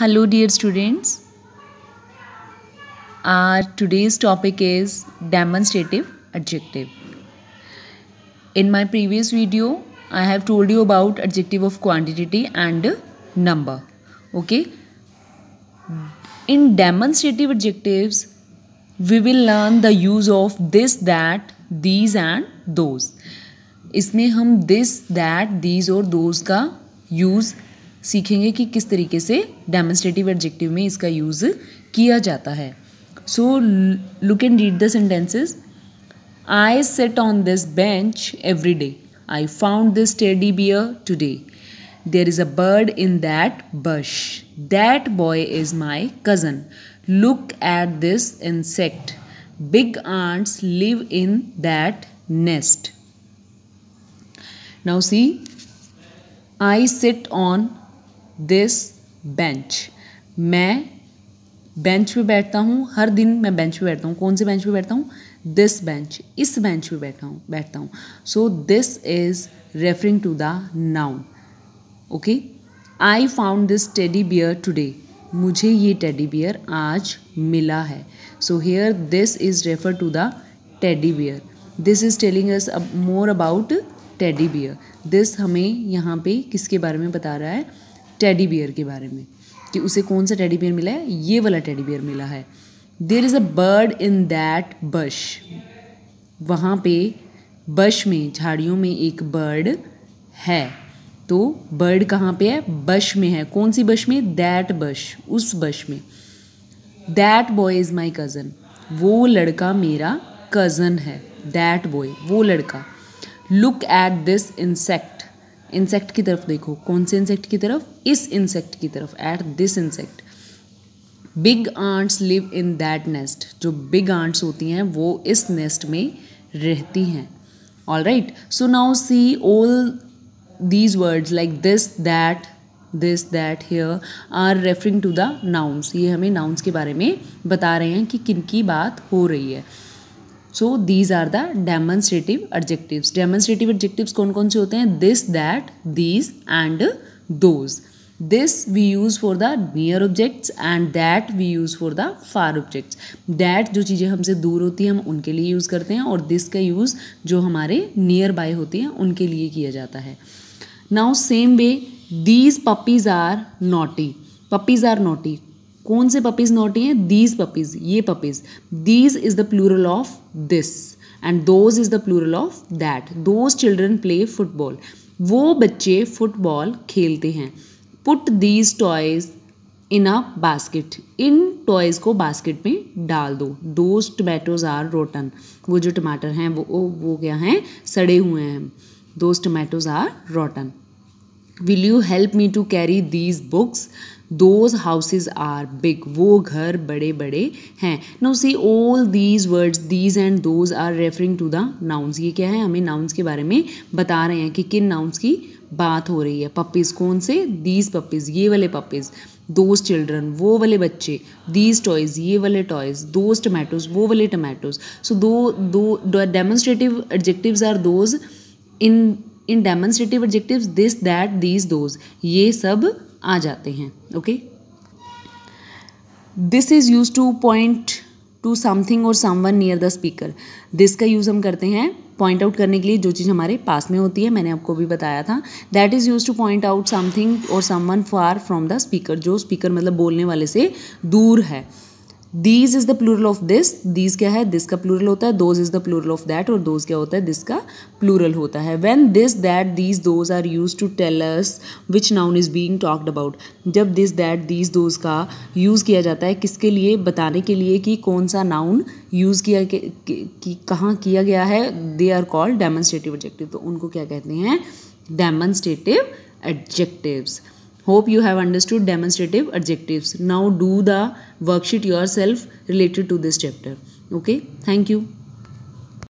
Hello dear students. Our today's topic is demonstrative adjective. In my previous video, I have told you about adjective of quantity and number. Okay. In demonstrative adjectives, we will learn the use of this, that, these and those. इसमें हम this, that, these और those का use सीखेंगे कि किस तरीके से demonstrative adjective में इसका यूज़ किया जाता है so look and read the sentences I sat on this bench every day I found this teddy bear today there is a bird in that bush that boy is my cousin look at this insect big ants live in that nest now see I sat on this bench मैं bench पे बैठता हूँ हर दिन मैं bench पे बैठता हूँ कौन से बेंच पे बैठता हूँ दिस बेंच इस बेंच पे बैठा हूँ बैठता हूँ so this is referring to the noun okay I found this teddy bear today मुझे ये टेडी बियर आज मिला है so here this is refer to the teddy bear this is telling us more about teddy bear this हमें यहाँ पे किसके बारे में बता रहा है टेडी बियर के बारे में कि उसे कौन सा टेडी बियर मिला है ये वाला टेडी बियर मिला है there is a bird in that bush वहाँ पे बश में झाड़ियों में एक बर्ड है तो बर्ड कहाँ पे है बश में है कौन सी बश में दैट बश उस बश में that boy is my cousin वो लड़का मेरा कज़न है दैट बॉय वो लड़का look at this insect insect की तरफ देखो कौन से इंसेक्ट की तरफ इस इंसेक्ट की तरफ at this insect big ants live in that nest जो बिग आंट्स होती हैं वो इस नेस्ट में रहती हैं all right so now see all these words like this that this that here are referring to the nouns ये हमें नाउन्स के बारे में बता रहे हैं कि किन की बात हो रही है so these are the demonstrative adjectives demonstrative adjectives कौन कौन से होते हैं this that these and those this we use for the near objects and that we use for the far objects that जो चीज़ें हमसे दूर होती हैं हम उनके लिए यूज़ करते हैं और दिस का यूज़ जो हमारे नियर बाय होती हैं उनके लिए किया जाता है now same way these puppies are naughty puppies are naughty कौन से पपीज नॉटी हैं दीज पपीज ये puppies these is the plural of this and those is the plural of that those children play football वो बच्चे football खेलते हैं put these toys in a basket इन toys को बास्केट में डाल दो दोज टमेटोज आर रोटन वो जो टमाटर हैं वो वो क्या हैं सड़े हुए हैं those tomatoes are rotten will you help me to carry these books those houses are big वो घर बड़े बड़े हैं now see all these words these and those are referring to the nouns ये क्या है हमें नाउन्स के बारे में बता रहे हैं कि किन नाउन्स की बात हो रही है पपीज़ कौन से दीज पपीज़ ये वाले पपीज़ दोज चिल्ड्रन वो वाले बच्चे दीज टॉयज़ ये वाले टॉयज़ दोज टमाटोज वो वाले टमाटोज सो दो demonstrative adjective are those in in demonstrative objective this that these those ये सब आ जाते हैं okay this is use to point to something और someone near the speaker this का यूज़ हम करते हैं पॉइंट आउट करने के लिए जो चीज़ हमारे पास में होती है मैंने आपको भी बताया था that is use to point out something और someone far from the speaker जो स्पीकर मतलब बोलने वाले से दूर है these is the plural of this these क्या है दिस का प्लूरल होता है those is the plural of that और दोज क्या होता है दिस का प्लूरल होता है when this that these those are use to tell which noun is being talked about जब दिस दैट दीज दोज का यूज़ किया जाता है किसके लिए बताने के लिए कि कौन सा नाउन यूज़ किया कि कहाँ किया गया है they are called demonstrative adjective तो उनको क्या कहते हैं demonstrative adjectives Hope you have understood demonstrative adjectives. Now do the worksheet yourself related to this chapter. Okay, thank you.